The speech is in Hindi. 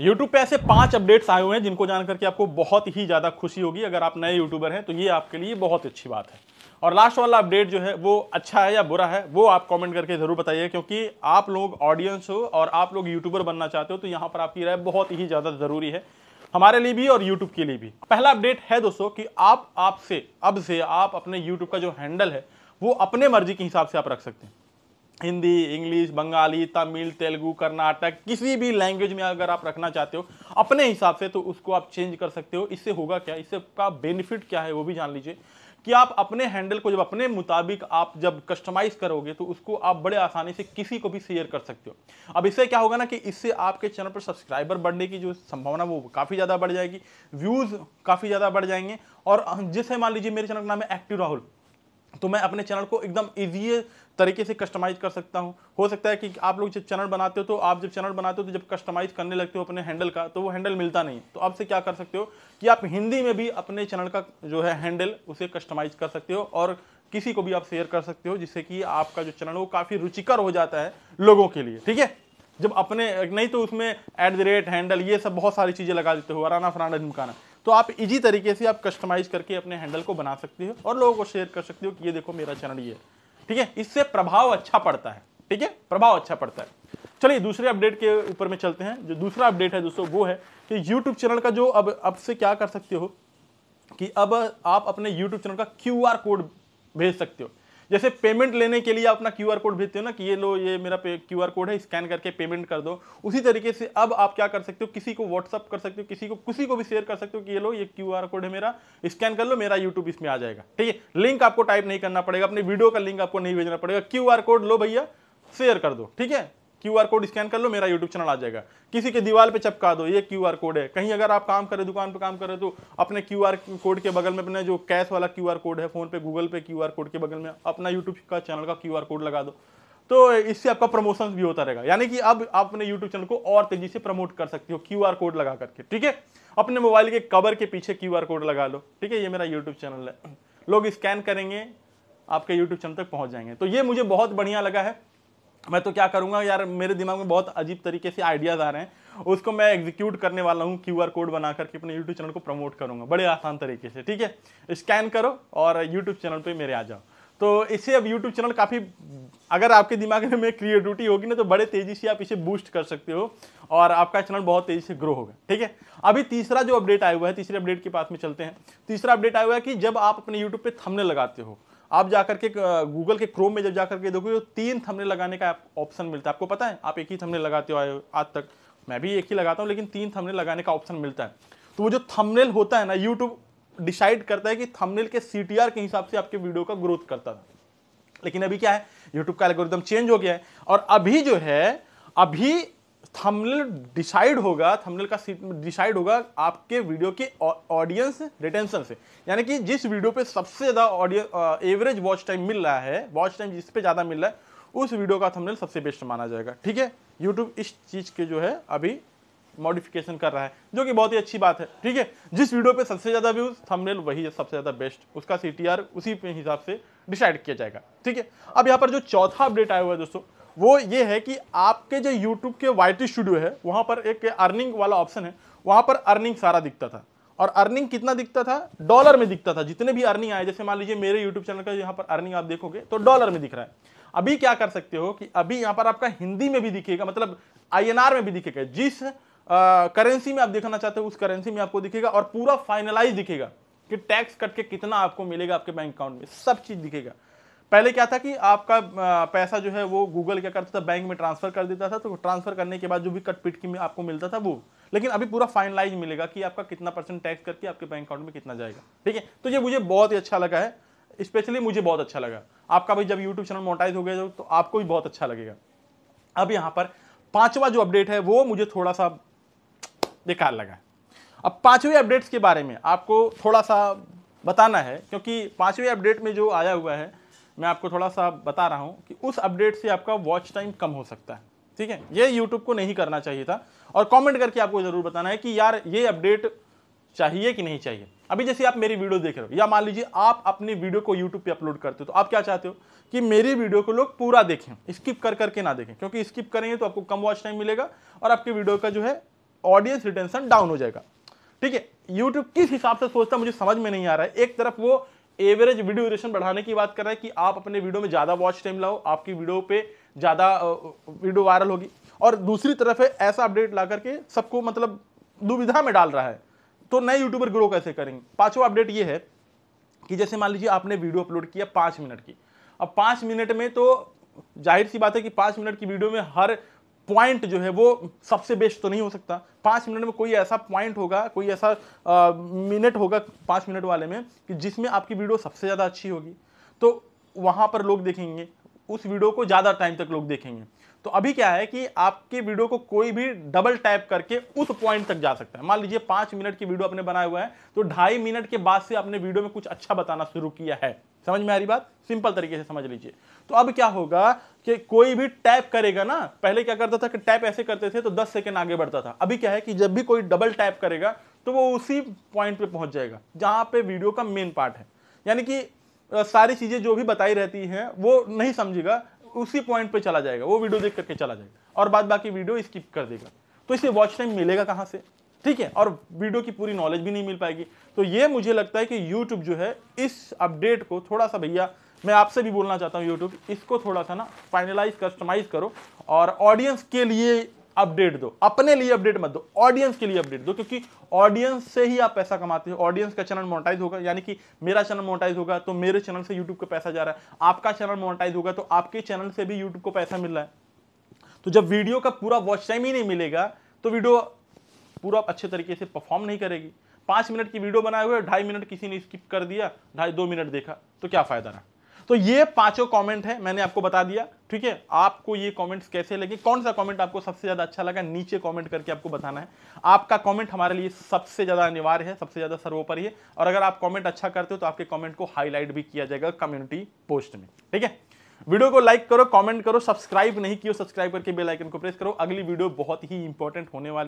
यूट्यूब पे ऐसे पांच अपडेट्स आए हुए हैं जिनको जानकर के आपको बहुत ही ज़्यादा खुशी होगी अगर आप नए यूट्यूबर हैं तो ये आपके लिए बहुत अच्छी बात है और लास्ट वाला अपडेट जो है वो अच्छा है या बुरा है वो आप कमेंट करके ज़रूर बताइए क्योंकि आप लोग ऑडियंस हो और आप लोग यूट्यूबर बनना चाहते हो तो यहाँ पर आपकी राय बहुत ही ज़्यादा ज़रूरी है हमारे लिए भी और यूट्यूब के लिए भी पहला अपडेट है दोस्तों कि आप आपसे अब से आप अपने यूट्यूब का जो हैंडल है वो अपने मर्जी के हिसाब से आप रख सकते हैं हिंदी इंग्लिश बंगाली तमिल तेलुगू कर्नाटक किसी भी लैंग्वेज में अगर आप रखना चाहते हो अपने हिसाब से तो उसको आप चेंज कर सकते हो इससे होगा क्या इससे का बेनिफिट क्या है वो भी जान लीजिए कि आप अपने हैंडल को जब अपने मुताबिक आप जब कस्टमाइज करोगे तो उसको आप बड़े आसानी से किसी को भी शेयर कर सकते हो अब इससे क्या होगा ना कि इससे आपके चैनल पर सब्सक्राइबर बढ़ने की जो संभावना वो काफ़ी ज़्यादा बढ़ जाएगी व्यूज़ काफ़ी ज़्यादा बढ़ जाएंगे और जैसे मान लीजिए मेरे चैनल का नाम है एक्टिव राहुल तो मैं अपने चैनल को एकदम ईजी तरीके से कस्टमाइज कर सकता हूँ हो सकता है कि आप लोग जब चैनल बनाते हो तो आप जब चैनल बनाते हो तो जब कस्टमाइज करने लगते हो अपने हैंडल का तो वो हैंडल मिलता नहीं तो आपसे क्या कर सकते हो कि आप हिंदी में भी अपने चैनल का जो है हैंडल उसे कस्टमाइज कर सकते हो और किसी को भी आप शेयर कर सकते हो जिससे कि आपका जो चैनल वो काफ़ी रुचिकर हो जाता है लोगों के लिए ठीक है जब अपने नहीं तो उसमें एट द रेट हैंडल ये सब बहुत सारी चीज़ें लगा देते हो वराना फराना झुमकाना तो आप इजी तरीके से आप कस्टमाइज करके अपने हैंडल को बना सकते हो और लोगों को शेयर कर सकते हो कि ये देखो मेरा चैनल ये ठीक है इससे प्रभाव अच्छा पड़ता है ठीक है प्रभाव अच्छा पड़ता है चलिए दूसरे अपडेट के ऊपर में चलते हैं जो दूसरा अपडेट है दोस्तों वो है कि यूट्यूब चैनल का जो अब अब से क्या कर सकते हो कि अब आप अपने यूट्यूब चैनल का क्यू कोड भेज सकते हो जैसे पेमेंट लेने के लिए अपना क्यू कोड भेजते हो ना कि ये लो ये मेरा क्यू कोड है स्कैन करके पेमेंट कर दो उसी तरीके से अब आप क्या कर सकते हो किसी को व्हाट्सअप कर सकते हो किसी को किसी को भी शेयर कर सकते हो कि ये लो ये क्यू कोड है मेरा स्कैन कर लो मेरा यूट्यूब इसमें आ जाएगा ठीक है लिंक आपको टाइप नहीं करना पड़ेगा अपने वीडियो का लिंक आपको नहीं भेजना पड़ेगा क्यू कोड लो भैया शेयर कर दो ठीक है क्यू आर कोड स्कैन कर लो मेरा यूट्यूब चैनल आ जाएगा किसी के दीवार पे चपका दो ये क्यू आर कोड है कहीं अगर आप काम करें दुकान पे काम करें तो अपने क्यू आर कोड के बगल में अपने जो कैश वाला क्यू आर कोड है PhonePe Google pay Q R code के बगल में अपना यूट्यूब का चैनल का क्यू आर कोड लगा दो तो इससे आपका प्रमोशन भी होता रहेगा यानी कि अब आप अपने यूट्यूब चैनल को और तेजी से प्रमोट कर सकते हो क्यू कोड लगा करके ठीक है अपने मोबाइल के कवर के पीछे क्यू कोड लगा लो ठीक है ये मेरा यूट्यूब चैनल है लोग स्कैन करेंगे आपके यूट्यूब चैनल तक पहुंच जाएंगे तो ये मुझे बहुत बढ़िया लगा है मैं तो क्या करूँगा यार मेरे दिमाग में बहुत अजीब तरीके से आइडियाज़ आ रहे हैं उसको मैं एग्जीक्यूट करने वाला हूँ क्यू आर कोड बना करके अपने यूट्यूब चैनल को प्रमोट करूँगा बड़े आसान तरीके से ठीक है स्कैन करो और यूट्यूब चैनल पर मेरे आ जाओ तो इसे अब यूट्यूब चैनल काफ़ी अगर आपके दिमाग में क्रिएटिविटी होगी ना तो बड़े तेज़ी से आप इसे बूस्ट कर सकते हो और आपका चैनल बहुत तेज़ी से ग्रो होगा ठीक है अभी तीसरा जो अपडेट आया हुआ है तीसरे अपडेट के पास में चलते हैं तीसरा अपडेट आया हुआ है कि जब आप अपने यूट्यूब पे थंबनेल लगाते हो आप जाकर के गूगल के क्रोम में जब जाकर के देखो तो तीन थमने लगाने का ऑप्शन मिलता है आपको पता है आप एक ही थमने लगाते हो आज तक मैं भी एक ही लगाता हूँ लेकिन तीन थमने लगाने का ऑप्शन मिलता है तो वो जो थमनेल होता है ना यूट्यूब डिसाइड करता है कि थमनेल के सी के हिसाब से आपके वीडियो का ग्रोथ करता था लेकिन अभी क्या है यूट्यूब का एल्गोरिदम चेंज हो गया है और अभी जो है अभी थंबनेल डिसाइड होगा थंबनेल का डिसाइड होगा आपके वीडियो के ऑडियंस रिटेंशन से यानी कि जिस वीडियो पे सबसे ज़्यादा ऑडियंस एवरेज वॉच टाइम मिल रहा है वॉच टाइम जिस पे ज़्यादा मिल रहा है उस वीडियो का थंबनेल सबसे बेस्ट माना जाएगा ठीक है यूट्यूब इस चीज़ के जो है अभी मॉडिफिकेशन कर रहा है जो कि बहुत ही अच्छी बात है ठीक है जिस वीडियो पे सबसे ज़्यादा व्यूज थंबनेल वही सबसे ज़्यादा बेस्ट उसका सी उसी हिसाब से डिसाइड किया जाएगा ठीक है अब यहाँ पर जो चौथा अपडेट आया हुआ है दोस्तों वो ये है कि आपके जो यूट्यूब के वाई स्टूडियो है वहाँ पर एक अर्निंग वाला ऑप्शन है वहाँ पर अर्निंग सारा दिखता था और अर्निंग कितना दिखता था डॉलर में दिखता था जितने भी अर्निंग आए जैसे मान लीजिए मेरे यूट्यूब चैनल का यहाँ पर अर्निंग आप देखोगे तो डॉलर में दिख रहा है अभी क्या कर सकते हो कि अभी यहाँ पर आपका हिंदी में भी दिखेगा मतलब आई में भी दिखेगा जिस करेंसी में आप देखना चाहते हो उस करेंसी में आपको दिखेगा और पूरा फाइनलाइज दिखेगा कि टैक्स कट के कितना आपको मिलेगा आपके बैंक अकाउंट में सब चीज़ दिखेगा पहले क्या था कि आपका पैसा जो है वो गूगल क्या करता था बैंक में ट्रांसफर कर देता था तो ट्रांसफर करने के बाद जो भी कट पिट की आपको मिलता था वो लेकिन अभी पूरा फाइनलाइज मिलेगा कि आपका कितना परसेंट टैक्स करके आपके बैंक अकाउंट में कितना जाएगा ठीक है तो ये मुझे बहुत ही अच्छा लगा है स्पेशली मुझे बहुत अच्छा लगा आपका भाई जब यूट्यूब चैनल मोटाइज हो गया तो आपको भी बहुत अच्छा लगेगा अब यहाँ पर पांचवा जो अपडेट है वो मुझे थोड़ा सा बेकार लगा अब पाँचवें अपडेट्स के बारे में आपको थोड़ा सा बताना है क्योंकि पाँचवें अपडेट में जो आया हुआ है मैं आपको थोड़ा सा बता रहा हूँ कि उस अपडेट से आपका वॉच टाइम कम हो सकता है ठीक है ये यूट्यूब को नहीं करना चाहिए था और कॉमेंट करके आपको ज़रूर बताना है कि यार ये अपडेट चाहिए कि नहीं चाहिए अभी जैसे आप मेरी वीडियो देख रहे हो या मान लीजिए आप अपनी वीडियो को यूट्यूब पे अपलोड करते हो तो आप क्या चाहते हो कि मेरी वीडियो को लोग पूरा देखें स्किप कर करके ना देखें क्योंकि स्किप करेंगे तो आपको कम वॉच टाइम मिलेगा और आपकी वीडियो का जो है ऑडियंस रिटेंशन डाउन हो जाएगा ठीक है यूट्यूब किस हिसाब से सोचता मुझे समझ में नहीं आ रहा है एक तरफ वो एवरेज वीडियो ड्यूरेशन बढ़ाने की बात कर रहा है कि आप अपने वीडियो में ज़्यादा वॉच टाइम लाओ आपकी वीडियो पे ज़्यादा वीडियो वायरल होगी और दूसरी तरफ है ऐसा अपडेट ला करके सबको मतलब दुविधा में डाल रहा है तो नए यूट्यूबर ग्रो कैसे करेंगे पाँचवा अपडेट ये है कि जैसे मान लीजिए आपने वीडियो अपलोड किया पाँच मिनट की अब पाँच मिनट में तो जाहिर सी बात है कि पाँच मिनट की वीडियो में हर पॉइंट जो है वो सबसे बेस्ट तो नहीं हो सकता पाँच मिनट में कोई ऐसा पॉइंट होगा कोई ऐसा मिनट होगा पाँच मिनट वाले में कि जिसमें आपकी वीडियो सबसे ज़्यादा अच्छी होगी तो वहाँ पर लोग देखेंगे उस वीडियो को ज़्यादा टाइम तक लोग देखेंगे तो अभी क्या है कि आपके वीडियो को कोई भी डबल टैप करके उस पॉइंट तक जा सकता है मान लीजिए पांच मिनट की वीडियो आपने बनाया हुआ है तो ढाई मिनट के बाद से आपने वीडियो में कुछ अच्छा बताना शुरू किया है समझ में आ रही बात सिंपल तरीके से समझ लीजिए तो अब क्या होगा कि कोई भी टैप करेगा ना पहले क्या करता था कि टैप ऐसे करते थे तो दस सेकेंड आगे बढ़ता था अभी क्या है कि जब भी कोई डबल टैप करेगा तो वो उसी पॉइंट पर पहुंच जाएगा जहां पर वीडियो का मेन पार्ट है यानी कि सारी चीज़ें जो भी बताई रहती हैं वो नहीं समझेगा उसी पॉइंट पे चला जाएगा वो वीडियो देख करके चला जाएगा और बाद बाकी वीडियो स्किप कर देगा तो इसे वॉच टाइम मिलेगा कहाँ से ठीक है और वीडियो की पूरी नॉलेज भी नहीं मिल पाएगी तो ये मुझे लगता है कि यूट्यूब जो है इस अपडेट को थोड़ा सा भैया मैं आपसे भी बोलना चाहता हूँ यूट्यूब इसको थोड़ा सा ना फाइनलाइज कस्टमाइज करो और ऑडियंस के लिए अपडेट दो अपने लिए अपडेट मत दो ऑडियंस के लिए अपडेट दो क्योंकि ऑडियंस से ही आप पैसा कमाते हो ऑडियंस का चैनल मोनेटाइज होगा यानी कि मेरा चैनल मोनेटाइज होगा तो मेरे चैनल से यूट्यूब को पैसा जा रहा है आपका चैनल मोनेटाइज होगा तो आपके चैनल से भी यूट्यूब को पैसा मिल रहा है तो जब वीडियो का पूरा वॉच टाइम ही नहीं मिलेगा तो वीडियो पूरा अच्छे तरीके से परफॉर्म नहीं करेगी पांच मिनट की वीडियो बनाए हुए ढाई मिनट किसी ने स्किप कर दिया ढाई दो मिनट देखा तो क्या फ़ायदा रहा तो ये पांचों कमेंट है मैंने आपको बता दिया ठीक है आपको ये कमेंट्स कैसे लगे कौन सा कमेंट आपको सबसे ज़्यादा अच्छा लगा नीचे कमेंट करके आपको बताना है आपका कमेंट हमारे लिए सबसे ज़्यादा अनिवार्य है सबसे ज़्यादा सर्वोपरि है और अगर आप कमेंट अच्छा करते हो तो आपके कमेंट को हाईलाइट भी किया जाएगा कम्युनिटी पोस्ट में ठीक है वीडियो को लाइक करो कॉमेंट करो सब्सक्राइब नहीं किया सब्सक्राइब करके बेलाइकन को प्रेस करो अगली वीडियो बहुत ही इंपॉर्टेंट होने वाली